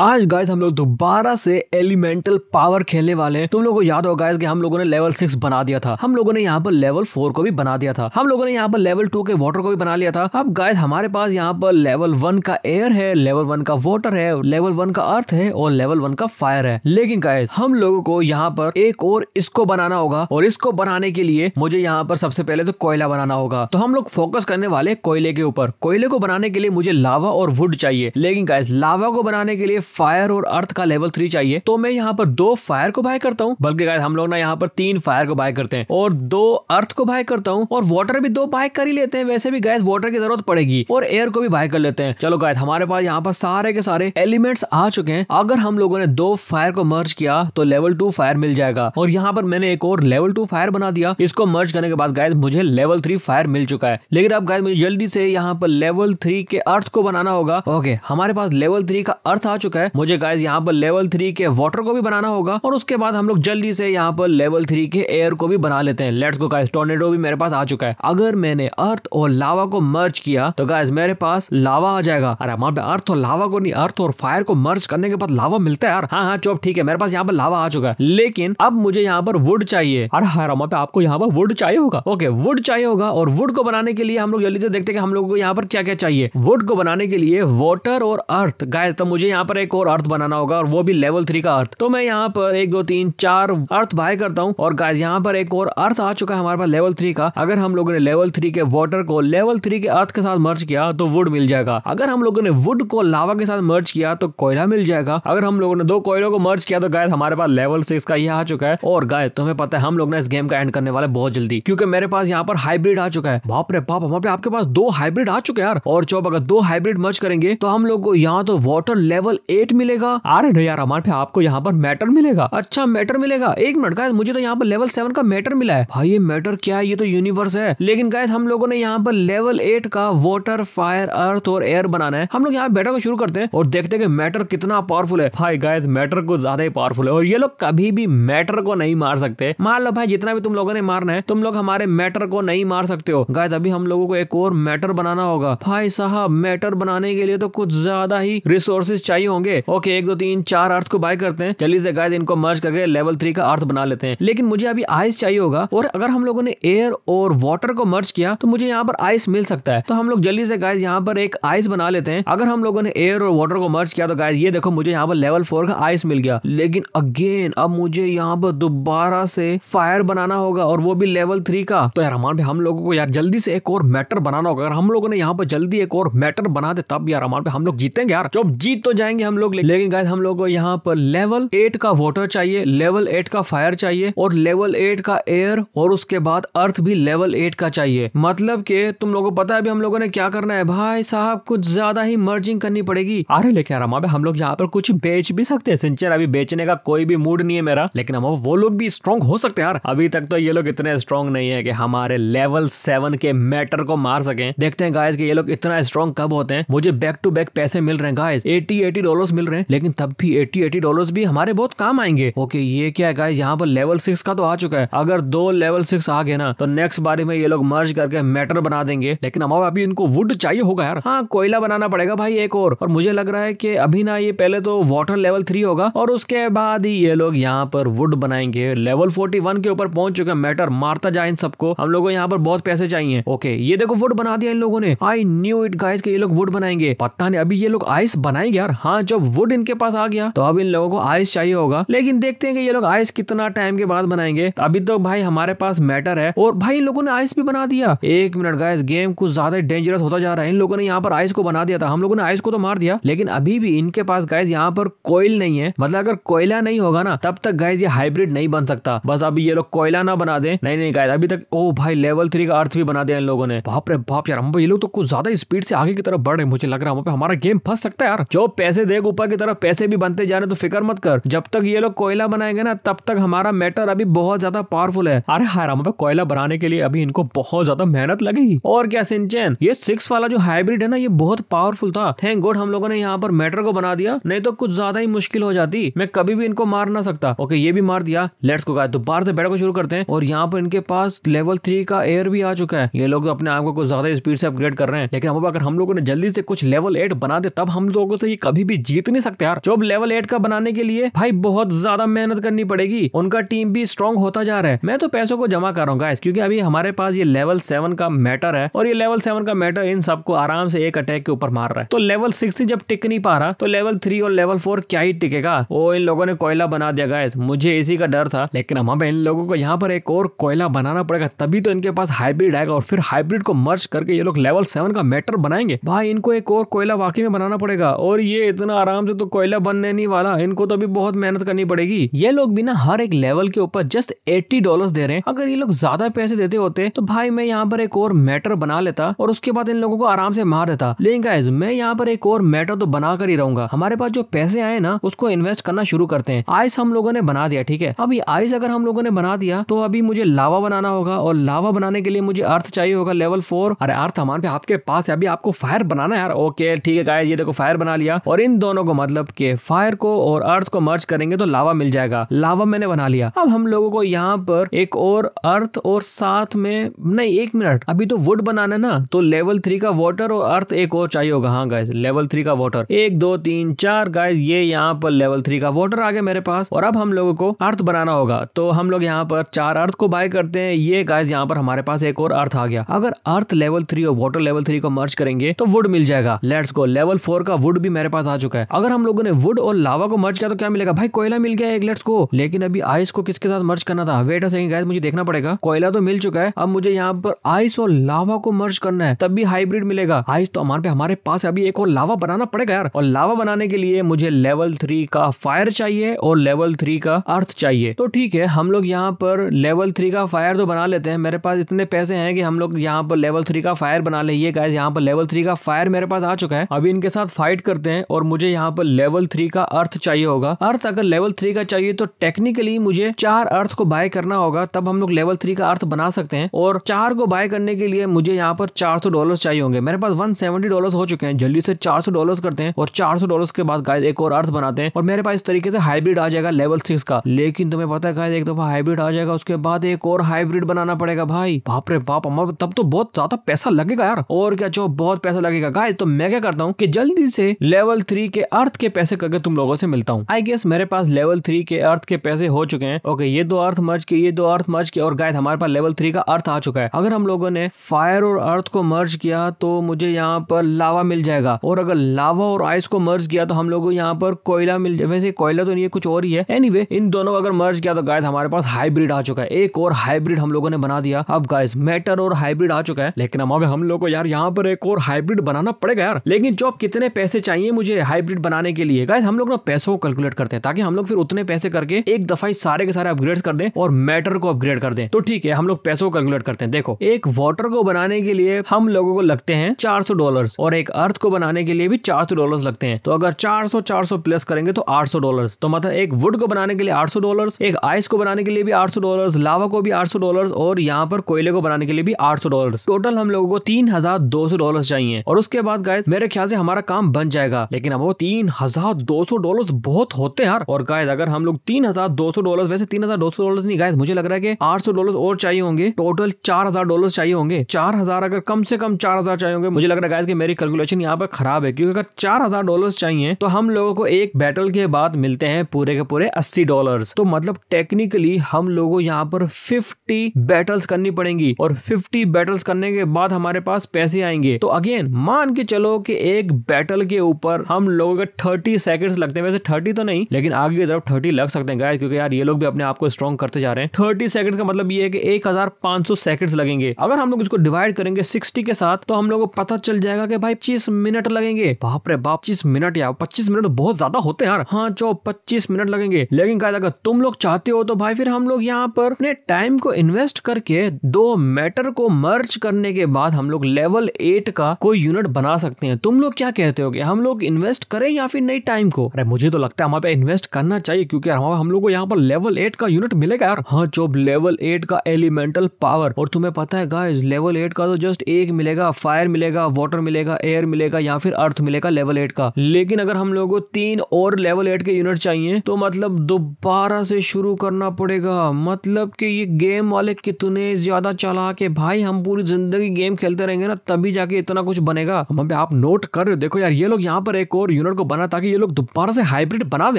आज गाइस हम लोग दोबारा से एलिमेंटल पावर खेलने वाले हैं तुम लोगों को याद हो गाइस कि हम लोगों ने लेवल सिक्स बना दिया था हम लोगों ने यहाँ पर लेवल फोर को भी बना दिया था हम लोगों ने यहाँ पर लेवल टू के वाटर को भी बना लिया था अब गाइस हमारे पास यहाँ पर लेवल वन का एयर है लेवल वन का वॉटर है लेवल वन का अर्थ है और लेवल वन का फायर है लेकिन गाइज हम लोगों को यहाँ पर एक और इसको बनाना होगा और इसको बनाने के लिए मुझे यहाँ पर सबसे पहले तो कोयला बनाना होगा तो हम लोग फोकस करने वाले कोयले के ऊपर कोयले को बनाने के लिए मुझे लावा और वुड चाहिए लेकिन गाइज लावा को बनाने के लिए फायर और अर्थ का लेवल थ्री चाहिए तो मैं यहाँ पर दो फायर को बाय करता हूँ बल्कि हम लोग ना यहाँ पर तीन फायर को बाय करते हैं और दो अर्थ को बाय करता हूँ और वाटर भी दो बाय कर ही लेते हैं वैसे भी गैस वाटर की जरूरत पड़ेगी और एयर को भी बाय कर लेते हैं चलो गैस हमारे पास यहाँ पर सारे के सारे एलिमेंट्स आ चुके हैं अगर हम लोगों ने दो फायर को मर्ज किया तो लेवल टू फायर मिल जाएगा और यहाँ पर मैंने एक और लेवल टू फायर बना दिया इसको मर्ज करने के बाद गाय मुझे लेवल थ्री फायर मिल चुका है लेकिन अब गाय मुझे जल्दी से यहाँ पर लेवल थ्री के अर्थ को बनाना होगा ओके हमारे पास लेवल थ्री का अर्थ आ चुका है चुका है मुझे गाइज यहाँ पर लेवल थ्री के वाटर को भी बनाना होगा और उसके बाद हम लोग जल्दी से यहाँ पर लेवल थ्री के एयर को भी बना लेते हैं लेट्स गो गाइज टोर्नेडो भी मेरे पास आ चुका है अगर मैंने अर्थ और लावा को मर्ज किया तो गाइज मेरे पास लावा आ जाएगा अरे वहां पे अर्थ और लावा को नहीं अर्थ और फायर को मर्ज करने के बाद लावा मिलता है यार हाँ हाँ चौप ठीक है मेरे पास यहाँ पर लावा आ चुका है लेकिन अब मुझे यहाँ पर वुड चाहिए अरे हाँ पे आपको यहाँ पर वुड चाहिए होगा ओके वुड चाहिए होगा और वुड को बनाने के लिए हम लोग जल्दी से देखते हैं हम लोगों को यहाँ पर क्या क्या चाहिए वुड को बनाने के लिए वॉटर और अर्थ गाय तो मुझे यहाँ पर एक और अर्थ बनाना होगा और वो भी लेवल थ्री का अर्थ तो मैं यहाँ पर एक दो तीन चार अर्थ बाय करता हूँ और गाइज यहाँ पर एक और अर्थ आ चुका है हमारे पास लेवल थ्री का अगर हम लोगों ने लेवल थ्री के वॉटर को लेवल थ्री के अर्थ के साथ मर्ज किया तो वुड मिल जाएगा अगर हम लोगों ने वुड को लावा के साथ मर्ज किया तो कोयला मिल जाएगा अगर हम लोगों ने दो कोयलों को मर्ज किया तो गाय हमारे पास लेवल सिक्स का यह आ चुका है और गाय तुम्हें पता है हम लोग ना इस गेम का एंड करने वाले बहुत जल्दी क्योंकि मेरे पास यहाँ पर हाइब्रिड आ चुका है बाप रे बाप हमारे आपके पास दो हाइब्रिड आ चुके हैं यार और चौब अगर दो हाइब्रिड मर्ज करेंगे तो हम लोग को यहाँ तो वाटर लेवल एट मिलेगा अरे नहीं यार हमारे आपको यहाँ पर मैटर मिलेगा अच्छा मैटर मिलेगा एक मिनट गाय मुझे तो यहाँ पर लेवल सेवन का मैटर मिला है भाई ये मैटर क्या है ये तो यूनिवर्स है लेकिन गाय हम लोगों ने यहाँ पर लेवल एट का वाटर फायर अर्थ और एयर बनाना है हम लोग यहाँ बैठा को शुरू करते हैं और देखते हैं कि मैटर कितना पावरफुल है भाई गाय मैटर को ज्यादा ही पावरफुल है और ये लोग कभी भी मैटर को नहीं मार सकते मान लो भाई जितना भी तुम लोगों ने मारना है तुम लोग हमारे मैटर को नहीं मार सकते हो गाय अभी हम लोगों को एक और मैटर बनाना होगा भाई साहब मैटर बनाने के लिए तो कुछ ज्यादा ही रिसोर्सेज चाहिए होंगे ओके एक दो तीन चार अर्थ को बाय करते हैं जल्दी से गाय इनको मर्ज करके लेवल थ्री का अर्थ बना लेते हैं लेकिन मुझे अभी आइस चाहिए होगा और अगर हम लोगों ने एयर और वाटर को मर्ज किया तो मुझे यहाँ पर आइस मिल सकता है तो हम लोग जल्दी से गाय यहाँ पर एक आइस बना लेते हैं अगर हम लोगों ने एयर और वाटर को मर्ज किया तो गाय ये देखो मुझे यहाँ पर लेवल फोर का आइस मिल गया लेकिन अगेन अब मुझे यहाँ पर दोबारा से फायर बनाना होगा और वो भी लेवल थ्री का तो यार हमारे हम लोगों को यार जल्दी से एक और मैटर बनाना होगा अगर हम लोगों ने यहाँ पर जल्दी एक और मैटर बना दे तब यार हमारे हम लोग जीतेंगे यार जब जीत तो जाएंगे हम लोग ले, लेकिन गाइस हम लोग को यहाँ पर लेवल एट का वाटर चाहिए लेवल एट का फायर चाहिए और लेवल एट का एयर और उसके बाद अर्थ भी लेवल एट का चाहिए मतलब के तुम लोगों को पता है अभी हम लोगों ने क्या करना है भाई साहब कुछ ज्यादा ही मर्जिंग करनी पड़ेगी अरे लेकिन अरमा हम लोग यहाँ पर कुछ बेच भी सकते हैं सिंचर अभी बेचने का कोई भी मूड नहीं है मेरा लेकिन हम वो लोग भी स्ट्रॉन्ग हो सकते हैं यार अभी तक तो ये लोग इतने स्ट्रॉन्ग नहीं है कि हमारे लेवल सेवन के मैटर को मार सके देखते हैं गाइस कि ये लोग इतना स्ट्रॉन्ग कब होते हैं मुझे बैक टू बैक पैसे मिल रहे हैं guys eighty eighty dollar dollars मिल रहे हैं लेकिन तब भी एट्टी एटी डॉलर भी हमारे बहुत काम आएंगे ओके ये क्या है यहाँ पर लेवल सिक्स का तो आ चुका है अगर दो लेवल सिक्स आ गए ना तो नेक्स्ट बारे में ये लोग मर्ज करके मैटर बना देंगे लेकिन हमारे अभी इनको वुड चाहिए होगा यार हाँ कोयला बनाना पड़ेगा भाई एक और और मुझे लग रहा है कि अभी ना ये पहले तो वाटर लेवल थ्री होगा और उसके बाद ही ये लोग यहाँ पर वुड बनाएंगे लेवल फोर्टी वन के ऊपर पहुंच चुके हैं मैटर मारता जाए इन सबको हम लोगों को यहाँ पर बहुत पैसे चाहिए ओके ये देखो वुड बना दिया इन लोगों ने आई न्यू इट गाइस के ये लोग वुड बनाएंगे पता नहीं अभी ये लोग आइस बनाएंगे यार हाँ जब वुड इनके पास आ गया तो अब इन लोगों को आइस चाहिए होगा लेकिन देखते हैं कि ये लोग आइस कितना टाइम के बाद बनाएंगे अभी तो भाई हमारे पास मैटर है और भाई इन लोगों ने आइस भी बना दिया एक मिनट गाइस गेम कुछ ज्यादा डेंजरस होता जा रहा है इन लोगों ने यहाँ पर आइस को बना दिया था हम लोगों ने आइस को तो मार दिया लेकिन अभी भी इनके पास गाइस यहाँ पर कोयल नहीं है मतलब अगर कोयला नहीं होगा ना तब तक गाइज ये हाइब्रिड नहीं बन सकता बस अभी ये लोग कोयला ना बना दे नहीं नहीं गाइज अभी तक ओ भाई लेवल थ्री का अर्थ भी बना दिया इन लोगों ने बाप रे बाप यार हम ये लोग तो कुछ ज्यादा स्पीड से आगे की तरफ बढ़ रहे मुझे लग रहा है हमारा गेम फंस सकता है यार जो पैसे दे देख ऊपर की तरफ पैसे भी बनते जा रहे तो फिक्र मत कर जब तक ये लोग कोयला बनाएंगे ना तब तक हमारा मैटर अभी बहुत ज्यादा पावरफुल है अरे हराम पे कोयला बनाने के लिए अभी इनको बहुत ज्यादा मेहनत लगेगी और क्या सिंचन ये सिक्स वाला जो हाइब्रिड है ना ये बहुत पावरफुल था थैंक गुड हम लोगों ने यहाँ पर मैटर को बना दिया नहीं तो कुछ ज्यादा ही मुश्किल हो जाती मैं कभी भी इनको मार ना सकता ओके ये भी मार दिया लेट्स को दोबारा से बैठक को शुरू करते हैं और यहाँ पर इनके पास लेवल थ्री का एयर भी आ चुका है ये लोग तो अपने आप को कुछ ज्यादा स्पीड से अपग्रेड कर रहे हैं लेकिन हम अगर हम लोगों ने जल्दी से कुछ लेवल एट बना दे तब हम लोगों से ये कभी भी जीत नहीं सकते यार जॉब लेवल एट का बनाने के लिए भाई बहुत ज्यादा मेहनत करनी पड़ेगी उनका टीम भी स्ट्रॉन्ग होता जा रहा है मैं तो पैसों को जमा कर रहा हूँ क्योंकि अभी हमारे पास ये लेवल सेवन का मैटर है और ये लेवल सेवन का मैटर इन सबको आराम से एक अटैक के ऊपर मार रहा है तो लेवल सिक्स जब टिक नहीं पा रहा तो लेवल थ्री और लेवल फोर क्या ही टिकेगा वो इन लोगों ने कोयला बना दिया गायस मुझे इसी का डर था लेकिन हम इन लोगों को यहाँ पर एक और कोयला बनाना पड़ेगा तभी तो इनके पास हाइब्रिड आएगा और फिर हाइब्रिड को मर्ज करके ये लोग लेवल सेवन का मैटर बनाएंगे भाई इनको एक और कोयला वाकई में बनाना पड़ेगा और ये इतना ना आराम से तो कोयला बनने नहीं वाला इनको तो अभी बहुत मेहनत करनी पड़ेगी ये लोग भी ना हर एक लेवल के ऊपर जस्ट एट्टी डॉलर दे रहे हैं अगर ये लोग ज्यादा पैसे देते होते तो भाई मैं यहाँ पर एक और मैटर बना लेता और उसके बाद इन लोगों को आराम से मार देता लेकिन गाइज मैं यहाँ पर एक और मैटर तो बना कर ही रहूंगा हमारे पास जो पैसे आए ना उसको इन्वेस्ट करना शुरू करते हैं आइस हम लोगों ने बना दिया ठीक है अभी आइस अगर हम लोगों ने बना दिया तो अभी मुझे लावा बनाना होगा और लावा बनाने के लिए मुझे अर्थ चाहिए होगा लेवल फोर अरे अर्थ हमारे आपके पास है अभी आपको फायर बनाना यार ओके ठीक है गाय ये देखो फायर बना लिया और इन दोनों को मतलब के फायर को और अर्थ को मर्ज करेंगे तो लावा मिल जाएगा लावा मैंने बना लिया अब हम लोगों को यहाँ पर एक और अर्थ और साथ में नहीं एक मिनट अभी तो वुड बनाना ना तो लेवल थ्री का वाटर और अर्थ एक और चाहिए होगा हाँ गाय लेवल थ्री का वाटर एक दो तीन चार गाय ये यहाँ पर लेवल थ्री का वाटर आ गया मेरे पास और अब हम लोगों को अर्थ बनाना होगा तो हम लोग यहाँ पर चार अर्थ को बाय करते हैं ये गाइज यहाँ पर हमारे पास एक और अर्थ आ गया अगर अर्थ लेवल थ्री और वाटर लेवल थ्री को मर्ज करेंगे तो वुड मिल जाएगा लेट्स गो लेवल फोर का वुड भी मेरे पास आ चुका चुका है अगर हम लोगों ने वुड और लावा को मर्ज किया तो क्या मिलेगा भाई कोयला मिल गया एक लेट्स को लेकिन अभी आइस को किसके साथ मर्ज करना था वेट सही गाय मुझे देखना पड़ेगा कोयला तो मिल चुका है अब मुझे यहाँ पर आइस और लावा को मर्ज करना है तब भी हाइब्रिड मिलेगा आइस तो हमारे हमारे पास अभी एक और लावा बनाना पड़ेगा यार और लावा बनाने के लिए मुझे लेवल थ्री का फायर चाहिए और लेवल थ्री का अर्थ चाहिए तो ठीक है हम लोग यहाँ पर लेवल थ्री का फायर तो बना लेते हैं मेरे पास इतने पैसे हैं कि हम लोग यहाँ पर लेवल थ्री का फायर बना ले ये गाइस यहाँ पर लेवल थ्री का फायर मेरे पास आ चुका है अभी इनके साथ फाइट करते हैं और मुझे मुझे यहाँ पर लेवल थ्री का अर्थ चाहिए होगा अर्थ अगर लेवल थ्री का चाहिए तो टेक्निकली मुझे चार अर्थ को बाय करना होगा तब हम लोग लेवल थ्री का अर्थ बना सकते हैं और चार को बाय करने के लिए मुझे यहाँ पर चार सौ डॉलर चाहिए होंगे मेरे पास वन सेवेंटी डॉलर हो चुके हैं जल्दी से चार सौ डॉलर करते हैं और चार सौ डॉलर के बाद गाय एक और अर्थ बनाते हैं और मेरे पास इस तरीके से हाइब्रिड आ जाएगा लेवल सिक्स का लेकिन तुम्हें पता है एक दफा हाइब्रिड आ जाएगा उसके बाद एक और हाइब्रिड बनाना पड़ेगा भाई बाप रे बाप अमर तब तो बहुत ज्यादा पैसा लगेगा यार और क्या जो बहुत पैसा लगेगा गाय तो मैं क्या करता हूँ कि जल्दी से लेवल थ्री थ्री के अर्थ के पैसे करके तुम लोगों से मिलता हूँ आई गेस मेरे पास लेवल थ्री के अर्थ के पैसे हो चुके हैं ओके ये दो अर्थ मर्ज के ये दो अर्थ मर्ज के और गाय हमारे पास लेवल थ्री का अर्थ आ चुका है अगर हम लोगों ने फायर और अर्थ को मर्ज किया तो मुझे यहाँ पर लावा मिल जाएगा और अगर लावा और आइस को मर्ज किया तो हम लोग को यहाँ पर कोयला मिल जाए वैसे कोयला तो नहीं है कुछ और ही है एनी anyway, इन दोनों को अगर मर्ज किया तो गाय हमारे पास हाईब्रिड आ चुका है एक और हाईब्रिड हम लोगों ने बना दिया अब गाइस मेटर और हाईब्रिड आ चुका है लेकिन अब हम लोग को यार यहाँ पर एक और हाईब्रिड बनाना पड़ेगा यार लेकिन जो कितने पैसे चाहिए मुझे हाइब्रिड बनाने के लिए गाइस हम लोग ना पैसों को कैलकुलेट करते हैं ताकि हम लोग फिर उतने पैसे करके एक दफा ही सारे के सारे अपग्रेड कर दें और मैटर को अपग्रेड कर दें तो ठीक है हम लोग पैसों को कैलकुलेट करते हैं देखो एक वाटर को बनाने के लिए हम लोगों को लगते हैं चार डॉलर और एक अर्थ को बनाने के लिए भी चार डॉलर लगते हैं तो अगर चार सौ चार सौ प्लस करेंगे तो आठ सौ डॉलर तो मतलब एक वुड को बनाने के लिए आठ सौ डॉलर एक आइस को बनाने के लिए भी आठ सौ डॉलर लावा को भी आठ सौ डॉलर और यहाँ पर कोयले को बनाने के लिए भी आठ सौ डॉलर टोटल हम लोगों को तीन हजार दो सौ डॉलर चाहिए और उसके बाद गाय मेरे ख्याल से हमारा काम बन जाएगा लेकिन अब हो तीन हजार दो सौ डॉलर बहुत होते हैं यार और गायद अगर हम लोग तीन हजार दो सौ डॉलर वैसे तीन हजार दो सौ डॉलर नहीं गायद मुझे लग रहा है कि आठ सौ डॉलर और चाहिए होंगे टोटल चार हजार डॉलर चाहिए होंगे चार हजार अगर कम से कम चार हजार चाहिए होंगे मुझे लग रहा है गायद की मेरी कैलकुलेशन यहाँ पर खराब है क्योंकि अगर चार हजार डॉलर चाहिए तो हम लोगों को एक बैटल के बाद मिलते हैं पूरे के पूरे अस्सी डॉलर तो मतलब टेक्निकली हम लोगों यहाँ पर फिफ्टी बैटल्स करनी पड़ेंगी और फिफ्टी बैटल्स करने के बाद हमारे पास पैसे आएंगे तो अगेन मान के चलो कि एक बैटल के ऊपर हम लोगों के थर्टी सेकंड्स लगते हैं वैसे थर्टी तो नहीं लेकिन आगे की तरफ थर्टी लग सकते हैं गाइस क्योंकि यार ये लोग भी अपने आप को स्ट्रॉन्ग करते जा रहे हैं थर्टी सेकंड का मतलब ये है कि एक हजार पांच सौ सेकंड लगेंगे अगर हम लोग इसको डिवाइड करेंगे सिक्सटी के साथ तो हम लोग को पता चल जाएगा कि भाई पच्चीस मिनट लगेंगे बाप रे बाप पच्चीस मिनट यार पच्चीस मिनट तो बहुत ज्यादा होते हैं यार हाँ चो पच्चीस मिनट लगेंगे लेकिन गाय अगर तुम लोग चाहते हो तो भाई फिर हम लोग यहाँ पर अपने टाइम को इन्वेस्ट करके दो मैटर को मर्ज करने के बाद हम लोग लेवल एट का कोई यूनिट बना सकते हैं तुम लोग क्या कहते हो कि हम लोग इन्वेस्ट करें या फिर नई टाइम को अरे मुझे तो लगता है हमारे इन्वेस्ट करना चाहिए क्योंकि हमारे हम लोग को यहाँ पर लेवल एट का यूनिट मिलेगा यार हाँ चोब लेवल एट का एलिमेंटल पावर और तुम्हें पता है गाइस लेवल एट का तो जस्ट एक मिलेगा फायर मिलेगा वाटर मिलेगा एयर मिलेगा या फिर अर्थ मिलेगा लेवल एट का लेकिन अगर हम लोगों को तीन और लेवल एट के यूनिट चाहिए तो मतलब दोबारा से शुरू करना पड़ेगा मतलब कि ये गेम वाले कितने ज्यादा चला के भाई हम पूरी जिंदगी गेम खेलते रहेंगे ना तभी जाके इतना कुछ बनेगा हम आप नोट कर रहे हो देखो यार ये लोग यहाँ पर एक और और यूनिट को बना ताकि ये लोग दोबारा से हाइब्रिड बना दे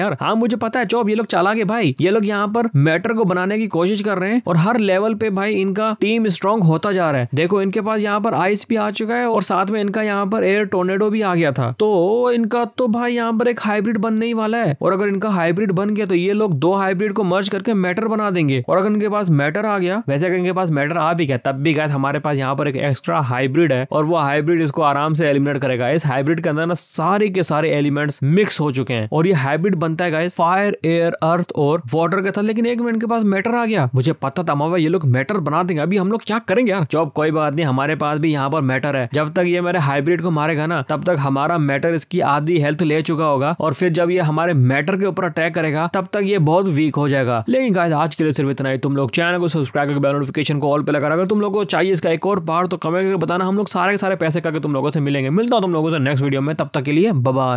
यार हाँ मुझे पता है चौब ये लोग चला के भाई ये लोग यहाँ पर मैटर को बनाने की कोशिश कर रहे हैं और हर लेवल पे भाई इनका टीम स्ट्रॉन्ग होता जा रहा है देखो इनके पास यहाँ पर आइस भी आ चुका है और साथ में इनका यहाँ पर एयर टोर्नेडो भी आ गया था तो इनका तो भाई यहाँ पर एक हाइब्रिड बनने ही वाला है और अगर इनका हाइब्रिड बन गया तो ये लोग दो हाइब्रिड को मर्ज करके मैटर बना देंगे और अगर इनके पास मैटर आ गया वैसे अगर इनके पास मैटर आ भी गया तब भी गैस हमारे पास यहाँ पर एक एक्स्ट्रा हाइब्रिड है और वो हाइब्रिड इसको आराम से एलिमिनेट करेगा इस हाइब्रिड के अंदर ना सारी के सारी सारे एलिमेंट्स मिक्स हो चुके हैं और ये हैबिट बनता है फायर एयर अर्थ और वाटर का था लेकिन एक मिनट के पास मैटर आ गया मुझे पता था मामा ये लोग मैटर बना देंगे अभी हम लोग क्या करेंगे यार जॉब कोई बात नहीं हमारे पास भी यहाँ पर मैटर है जब तक ये मेरे हाइब्रिड को मारेगा ना तब तक हमारा मैटर इसकी आधी हेल्थ ले चुका होगा और फिर जब ये हमारे मैटर के ऊपर अटैक करेगा तब तक ये बहुत वीक हो जाएगा लेकिन गाइस आज के लिए सिर्फ इतना ही तुम लोग चैनल को सब्सक्राइब करके बेल नोटिफिकेशन को ऑल पे लगा अगर तुम लोग को चाहिए इसका एक और पार्ट तो कमेंट करके बताना हम लोग सारे के सारे पैसे करके तुम लोगों से मिलेंगे मिलता हूँ तुम लोगों से नेक्स्ट वीडियो में तब तक के लिए बबा